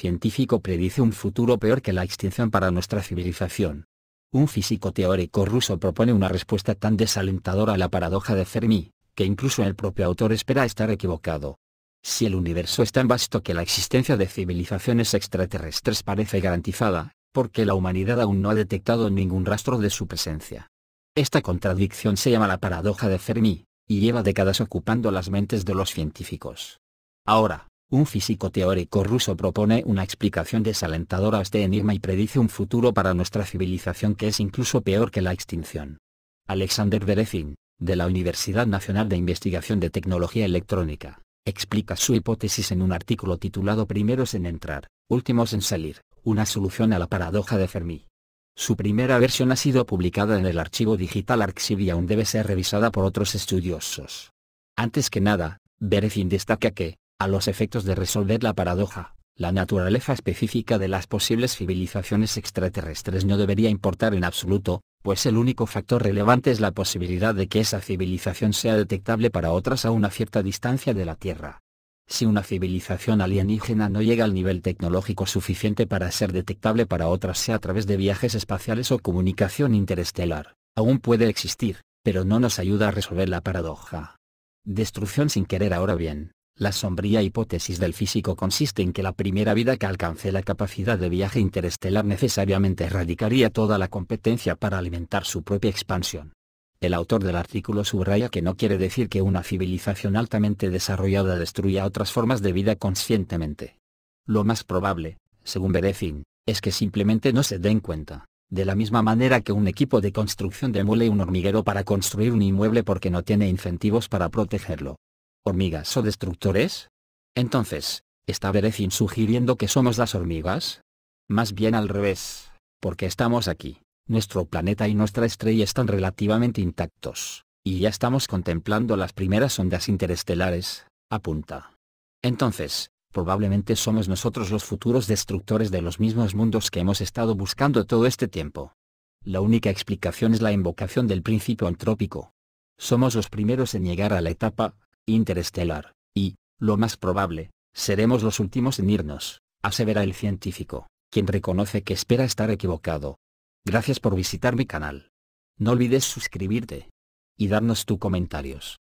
científico predice un futuro peor que la extinción para nuestra civilización. Un físico teórico ruso propone una respuesta tan desalentadora a la paradoja de Fermi, que incluso el propio autor espera estar equivocado. Si el universo es tan vasto que la existencia de civilizaciones extraterrestres parece garantizada, porque la humanidad aún no ha detectado ningún rastro de su presencia. Esta contradicción se llama la paradoja de Fermi, y lleva décadas ocupando las mentes de los científicos. Ahora, un físico teórico ruso propone una explicación desalentadora a este enigma y predice un futuro para nuestra civilización que es incluso peor que la extinción. Alexander Berezin, de la Universidad Nacional de Investigación de Tecnología Electrónica, explica su hipótesis en un artículo titulado Primeros en entrar, últimos en salir, una solución a la paradoja de Fermi. Su primera versión ha sido publicada en el archivo digital Arxiv y aún debe ser revisada por otros estudiosos. Antes que nada, Berezin destaca que, a los efectos de resolver la paradoja, la naturaleza específica de las posibles civilizaciones extraterrestres no debería importar en absoluto, pues el único factor relevante es la posibilidad de que esa civilización sea detectable para otras a una cierta distancia de la Tierra. Si una civilización alienígena no llega al nivel tecnológico suficiente para ser detectable para otras sea a través de viajes espaciales o comunicación interestelar, aún puede existir, pero no nos ayuda a resolver la paradoja. Destrucción sin querer ahora bien, la sombría hipótesis del físico consiste en que la primera vida que alcance la capacidad de viaje interestelar necesariamente erradicaría toda la competencia para alimentar su propia expansión. El autor del artículo subraya que no quiere decir que una civilización altamente desarrollada destruya otras formas de vida conscientemente. Lo más probable, según Berezin, es que simplemente no se den cuenta, de la misma manera que un equipo de construcción demole un hormiguero para construir un inmueble porque no tiene incentivos para protegerlo hormigas o destructores? Entonces, ¿está Berezin sugiriendo que somos las hormigas? Más bien al revés, porque estamos aquí, nuestro planeta y nuestra estrella están relativamente intactos, y ya estamos contemplando las primeras ondas interestelares, apunta. Entonces, probablemente somos nosotros los futuros destructores de los mismos mundos que hemos estado buscando todo este tiempo. La única explicación es la invocación del principio antrópico. Somos los primeros en llegar a la etapa, interestelar, y, lo más probable, seremos los últimos en irnos, asevera el científico, quien reconoce que espera estar equivocado. Gracias por visitar mi canal. No olvides suscribirte. Y darnos tus comentarios.